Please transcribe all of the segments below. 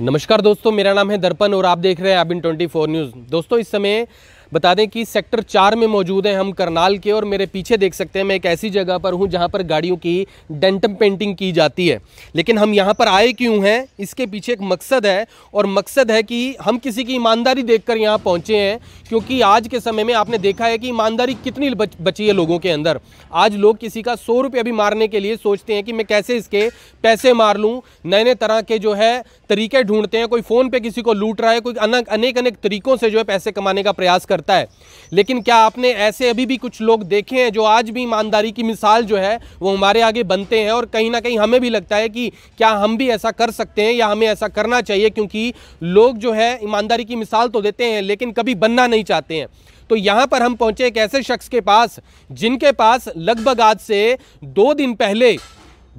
नमस्कार दोस्तों मेरा नाम है दर्पण और आप देख रहे हैं ट्वेंटी 24 न्यूज़ दोस्तों इस समय बता दें कि सेक्टर चार में मौजूद हैं हम करनाल के और मेरे पीछे देख सकते हैं मैं एक ऐसी जगह पर हूँ जहाँ पर गाड़ियों की डेंटम पेंटिंग की जाती है लेकिन हम यहाँ पर आए क्यों हैं इसके पीछे एक मकसद है और मकसद है कि हम किसी की ईमानदारी देख कर यहाँ पहुँचे हैं क्योंकि आज के समय में आपने देखा है कि ईमानदारी कितनी बच, बची है लोगों के अंदर आज लोग किसी का सौ रुपये भी मारने के लिए सोचते हैं कि मैं कैसे इसके पैसे मार लूँ नए नए तरह के जो है तरीके ढूंढते हैं कोई फ़ोन पर किसी को लूट रहा है कोई अनेक अनेक तरीकों से जो है पैसे कमाने का प्रयास कर करता है लेकिन क्या आपने ऐसे अभी भी कुछ लोग देखे हैं जो आज भी ईमानदारी की मिसाल जो है वो हमारे आगे बनते हैं और कहीं ना कहीं हमें भी लगता है कि क्या हम भी ऐसा कर सकते हैं या हमें ऐसा करना चाहिए क्योंकि लोग जो है ईमानदारी की मिसाल तो देते हैं लेकिन कभी बनना नहीं चाहते हैं तो यहाँ पर हम पहुँचे एक ऐसे शख्स के पास जिनके पास लगभग आज से दो दिन पहले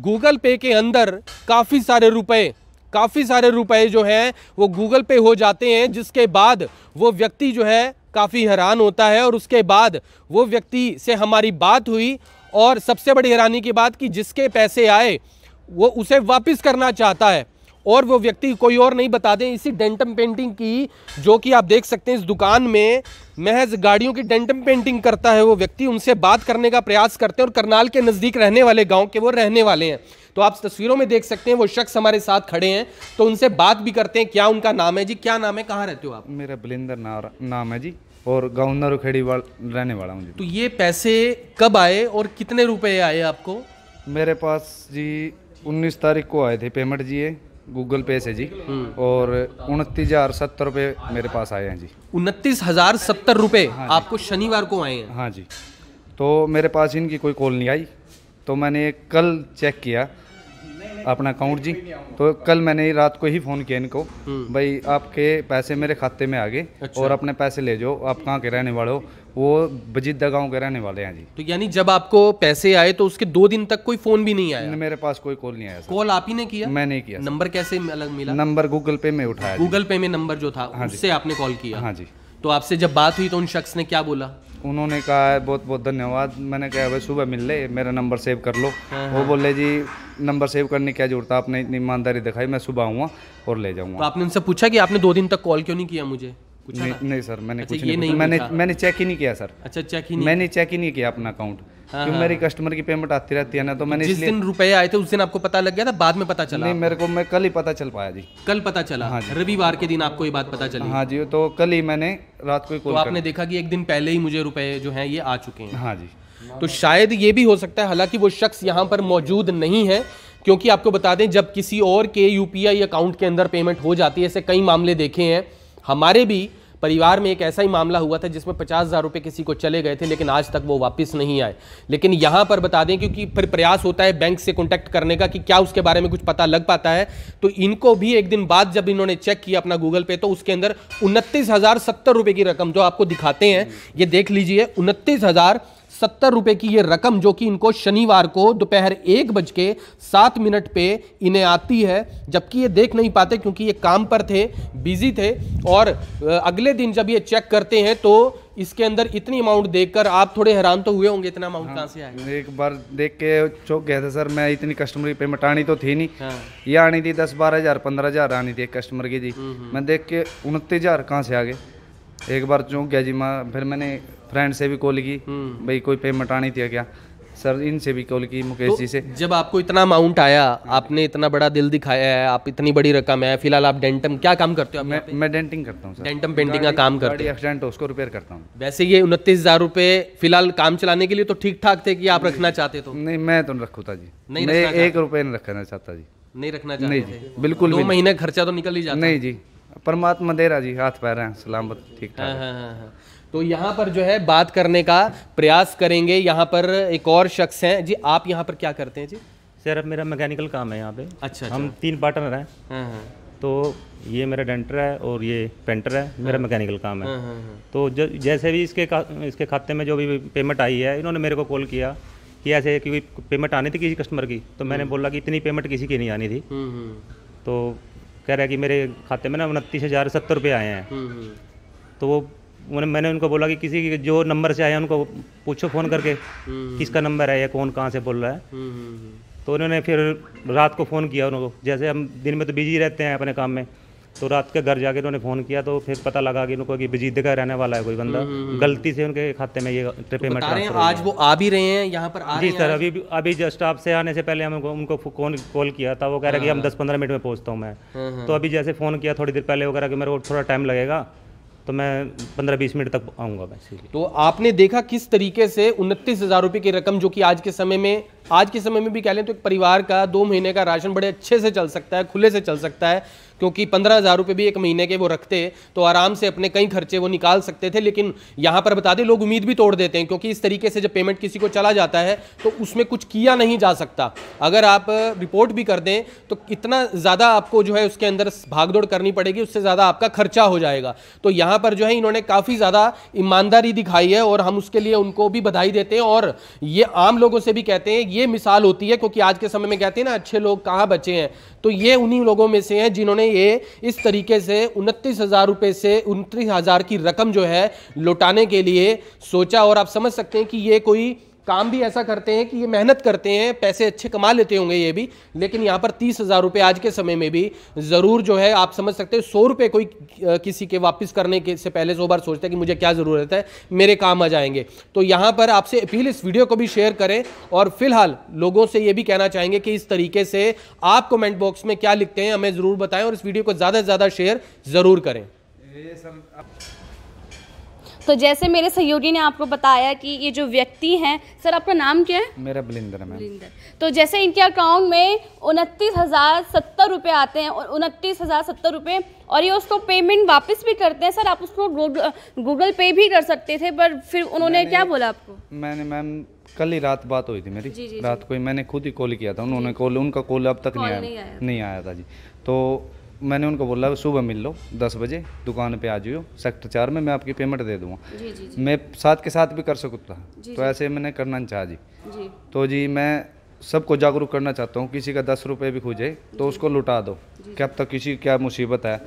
गूगल पे के अंदर काफ़ी सारे रुपए काफ़ी सारे रुपए जो हैं वो गूगल पे हो जाते हैं जिसके बाद वो व्यक्ति जो है काफ़ी हैरान होता है और उसके बाद वो व्यक्ति से हमारी बात हुई और सबसे बड़ी हैरानी की बात कि जिसके पैसे आए वो उसे वापस करना चाहता है और वो व्यक्ति कोई और नहीं बता दें इसी डेंटम पेंटिंग की जो कि आप देख सकते हैं इस दुकान में महज गाड़ियों की डेंटम पेंटिंग करता है वो व्यक्ति उनसे बात करने का प्रयास करते हैं और करनाल के नज़दीक रहने वाले गाँव के वो रहने वाले हैं तो आप तस्वीरों में देख सकते हैं वो शख्स हमारे साथ खड़े हैं तो उनसे बात भी करते हैं क्या उनका नाम है जी क्या नाम है कहाँ रहते हो आप मेरा बलिंदर नाम है जी और गाँव नरुखेड़ी वाल, रहने वाला हूँ तो ये पैसे कब आए और कितने रुपये आए आपको मेरे पास जी 19 तारीख को आए थे पेमेंट जी गूगल पे से जी हम्म। और उनतीस हजार सत्तर रुपये मेरे पास आए हैं जी उनतीस हजार सत्तर रुपये हाँ आपको शनिवार को आए हैं हाँ जी तो मेरे पास इनकी कोई कॉल नहीं आई तो मैंने कल चेक किया अपना अकाउंट जी तो कल मैंने रात को ही फ़ोन किया इनको हम्म। भाई आपके पैसे मेरे खाते में आ गए अच्छा। और अपने पैसे ले जाओ आप कहाँ के रहने वाले हो वो बजिदा गाँव के रहने वाले हैं जी तो यानी जब आपको पैसे आए तो उसके दो दिन तक कोई फ़ोन भी नहीं आया मेरे पास कोई कॉल नहीं आया कॉल आप ही ने किया मैंने किया नंबर कैसे अलग मिला नंबर गूगल पे में उठाया गूगल पे में नंबर जो था हाँ उससे आपने कॉल किया हाँ जी तो आपसे जब बात हुई तो उन शख्स ने क्या बोला उन्होंने कहा है बहुत बहुत धन्यवाद मैंने कहा भाई सुबह मिल ले मेरा नंबर सेव कर लो हाँ, वो हाँ। बोले जी नंबर सेव करने क्या जरूरत आपने इतनी ईमानदारी दिखाई मैं सुबह आऊँगा और ले जाऊँगा तो आपने उनसे पूछा कि आपने दो दिन तक कॉल क्यों नहीं किया मुझे नहीं, नहीं सर मैंने अच्छा, कुछ नहीं, नहीं मैंने मैंने चेक ही नहीं किया सर अच्छा चेक ही नहीं मैंने चेक ही नहीं किया अपना अकाउंट हाँ क्यों हाँ, मेरी कस्टमर हाँ। की पेमेंट आती रहती है ना तो मैंने जिस दिन रुपए आए थे उस दिन आपको पता लग गया था बाद में पता चला नहीं मेरे को मैं कल ही पता चल पाया जी कल पता चला हाँ रविवार के दिन आपको ये बात पता चली हाँ जी तो कल ही मैंने रात को तो आपने देखा कि एक दिन पहले ही मुझे रुपए जो है ये आ चुके हैं हाँ जी तो शायद ये भी हो सकता है हालांकि वो शख्स यहाँ पर मौजूद नहीं है क्योंकि आपको बता दें जब किसी और के यूपीआई अकाउंट के अंदर पेमेंट हो जाती है ऐसे कई मामले देखे हैं हमारे भी परिवार में एक ऐसा ही मामला हुआ था जिसमें पचास हज़ार रुपये किसी को चले गए थे लेकिन आज तक वो वापस नहीं आए लेकिन यहां पर बता दें क्योंकि फिर प्रयास होता है बैंक से कॉन्टैक्ट करने का कि क्या उसके बारे में कुछ पता लग पाता है तो इनको भी एक दिन बाद जब इन्होंने चेक किया अपना गूगल पे तो उसके अंदर उनतीस की रकम जो आपको दिखाते हैं ये देख लीजिए उनतीस सत्तर रुपए की ये रकम जो कि इनको शनिवार को दोपहर एक बज के सात मिनट पे इन्हें आती है जबकि ये देख नहीं पाते क्योंकि ये काम पर थे बिजी थे और अगले दिन जब ये चेक करते हैं तो इसके अंदर इतनी अमाउंट देखकर आप थोड़े हैरान तो हुए होंगे इतना अमाउंट हाँ, कहाँ से आया एक बार देख के चौक गया था सर मैं इतनी कस्टमर की पेमेंट आनी तो थी नहीं हाँ। ये आनी थी दस बारह हजार पंद्रह हजार आनी थी एक कस्टमर की जी हम्म, हम्म। मैं देख के उनतीस हजार कहाँ से आ गए एक बार चूक गया जी माँ फिर मैंने फ्रेंड से भी कॉल की हम्म। भाई कोई पेमेंट आनी थी क्या सर इनसे भी कॉल की मुकेश तो जी से जब आपको इतना अमाउंट आया आपने इतना बड़ा दिल दिखाया है आप इतनी बड़ी रकम है फिलहाल आप डेंटम क्या काम करते हो मैं, मैं डेंटिंग करता हूँ डेंटम पेंटिंग का काम करते हैं एक्सीडेंट उसको रिपेयर करता हूँ वैसे ये उनतीस हजार रुपये फिलहाल काम चलाने के लिए तो ठीक ठाक थे कि आप रखना चाहते तो नहीं मैं तो रखू था जी नहीं एक रुपये नहीं रखना चाहता जी नहीं रखना चाहता नहीं जी बिल्कुल दो महीने खर्चा तो निकल ही जाता नहीं जी परमात्मा दे रहा जी हाथ पैर हैं सलामत ठीक ठाक हाँ, हाँ, हाँ, हाँ, तो यहाँ पर जो है बात करने का प्रयास करेंगे यहाँ पर एक और शख्स हैं जी आप यहाँ पर क्या करते हैं जी सर अब मेरा मैकेनिकल काम है यहाँ पे अच्छा हम अच्छा। तीन पार्टनर हैं हाँ, हाँ। तो ये मेरा डेंटर है और ये पेंटर है मेरा मैकेनिकल काम है तो जैसे भी इसके इसके खाते में जो भी पेमेंट आई है इन्होंने मेरे को कॉल किया कि ऐसे कि पेमेंट आनी थी किसी कस्टमर की तो मैंने हम्म। बोला कि इतनी पेमेंट किसी की नहीं आनी थी हम्म, हम्म। तो कह रहा है कि मेरे खाते में ना उनतीस हज़ार सत्तर रुपये आए हैं हम्म, हम्म। तो वो उन्हें मैंने उनको बोला कि किसी जो नंबर से आए उनको पूछो फ़ोन करके हम्म, किसका नंबर है या कौन कहाँ से बोल रहा है तो उन्होंने फिर रात को फ़ोन किया उनको जैसे हम दिन में तो बिजी रहते हैं अपने काम में तो रात के घर जाके तो उन्होंने फ़ोन किया तो फिर पता लगा कि इनको कि का रहने वाला है कोई बंदा हम्म, हम्म, गलती से उनके खाते में ये ट्रिप पेमेंट तो आज वो आ भी रहे हैं यहाँ पर आ जी सर अभी अभी जस्ट आपसे आने से पहले हम उनको फोन कॉल किया था वो कह रहा कि हम हाँ, हाँ। दस पंद्रह मिनट में पहुँचता हूँ मैं हाँ, तो अभी जैसे फ़ोन किया थोड़ी देर पहले वो रहा कि मेरे को थोड़ा टाइम लगेगा तो मैं पंद्रह बीस मिनट तक आऊँगा मैं तो आपने देखा किस तरीके से उनतीस हज़ार रुपये की रकम जो कि आज के समय में आज के समय में भी कह लें तो एक परिवार का दो महीने का राशन बड़े अच्छे से चल सकता है खुले से चल सकता है क्योंकि पंद्रह हज़ार रुपये भी एक महीने के वो रखते तो आराम से अपने कई खर्चे वो निकाल सकते थे लेकिन यहाँ पर बता दें लोग उम्मीद भी तोड़ देते हैं क्योंकि इस तरीके से जब पेमेंट किसी को चला जाता है तो उसमें कुछ किया नहीं जा सकता अगर आप रिपोर्ट भी कर दें तो इतना ज़्यादा आपको जो है उसके अंदर भागदौड़ करनी पड़ेगी उससे ज़्यादा आपका खर्चा हो जाएगा तो यहाँ पर जो है इन्होंने काफ़ी ज़्यादा ईमानदारी दिखाई है और हम उसके लिए उनको भी बधाई देते हैं और ये आम लोगों से भी कहते हैं ये मिसाल होती है क्योंकि आज के समय में कहते हैं ना अच्छे लोग कहाँ बचे हैं तो ये उन्हीं लोगों में से हैं जिन्होंने ये इस तरीके से उनतीस हज़ार रुपये से उनतीस हज़ार की रकम जो है लौटाने के लिए सोचा और आप समझ सकते हैं कि ये कोई काम भी ऐसा करते हैं कि ये मेहनत करते हैं पैसे अच्छे कमा लेते होंगे ये भी लेकिन यहाँ पर तीस हज़ार रुपये आज के समय में भी ज़रूर जो है आप समझ सकते हैं सौ रुपये कोई किसी के वापस करने के से पहले सौ बार सोचते हैं कि मुझे क्या ज़रूरत है मेरे काम आ जाएंगे तो यहाँ पर आपसे अपील इस वीडियो को भी शेयर करें और फिलहाल लोगों से ये भी कहना चाहेंगे कि इस तरीके से आप कमेंट बॉक्स में क्या लिखते हैं हमें ज़रूर बताएं और इस वीडियो को ज़्यादा से ज़्यादा शेयर ज़रूर करें तो जैसे मेरे सहयोगी ने आपको बताया कि ये जो व्यक्ति हैं सर आपका नाम क्या है मेरा बलिंदर है तो जैसे इनके अकाउंट में उनतीस हज़ार सत्तर रुपये आते हैं और उनतीस हज़ार सत्तर रुपये और ये उसको पेमेंट वापस भी करते हैं सर आप उसको गूगल पे भी कर सकते थे पर फिर उन्होंने क्या बोला आपको मैंने मैम कल ही रात बात हुई थी मेरी रात को मैंने खुद ही कॉल किया था उन्होंने कॉल उनका कॉल अब तक नहीं आया नहीं आया था जी तो मैंने उनको बोला सुबह मिल लो दस बजे दुकान पे आ जाइयो सेक्टर चार में मैं आपकी पेमेंट दे दूँगा मैं साथ के साथ भी कर सकता तो ऐसे मैंने करना चाह जी।, जी तो जी मैं सबको जागरूक करना चाहता हूँ किसी का दस रुपये भी खोजे तो उसको लुटा दो क्या तक किसी क्या मुसीबत है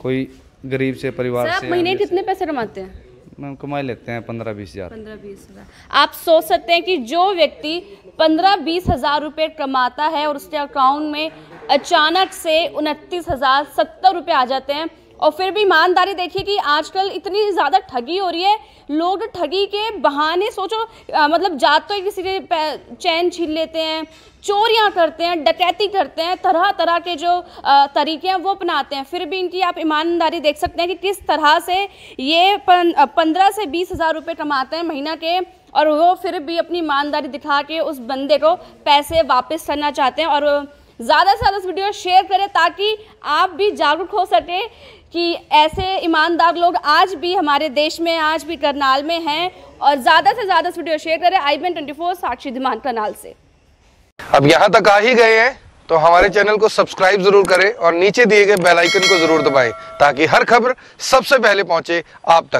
कोई गरीब से परिवार से महीने कितने पैसे कमाते हैं मैम कमाई लेते हैं पंद्रह बीस हज़ार पंद्रह बीस हज़ार आप सोच सकते हैं कि जो व्यक्ति पंद्रह बीस हज़ार रुपये कमाता है और उसके अकाउंट में अचानक से उनतीस हज़ार सत्तर रुपये आ जाते हैं और फिर भी ईमानदारी देखिए कि आजकल इतनी ज़्यादा ठगी हो रही है लोग ठगी के बहाने सोचो आ, मतलब जात तो किसी के चैन छीन लेते हैं चोरियां करते हैं डकैती करते हैं तरह तरह के जो तरीके हैं वो अपनाते हैं फिर भी इनकी आप ईमानदारी देख सकते हैं कि किस तरह से ये पंद्रह से बीस हज़ार रुपये कमाते हैं महीना के और वो फिर भी अपनी ईमानदारी दिखा के उस बंदे को पैसे वापस करना चाहते हैं और ज़्यादा से ज़्यादा इस वीडियो शेयर करें ताकि आप भी जागरूक हो सके कि ऐसे ईमानदार लोग आज भी हमारे देश में आज भी करनाल में हैं और ज़्यादा से ज़्यादा वीडियो शेयर करें I B twenty four Sakshi Dhiman Karnal से अब यहाँ तक आ ही गए हैं तो हमारे चैनल को सब्सक्राइब जरूर करें और नीचे दिए गए बेल आइकन को जरूर दबाएं ताकि हर खबर सबसे पहले पहुंचे आप तक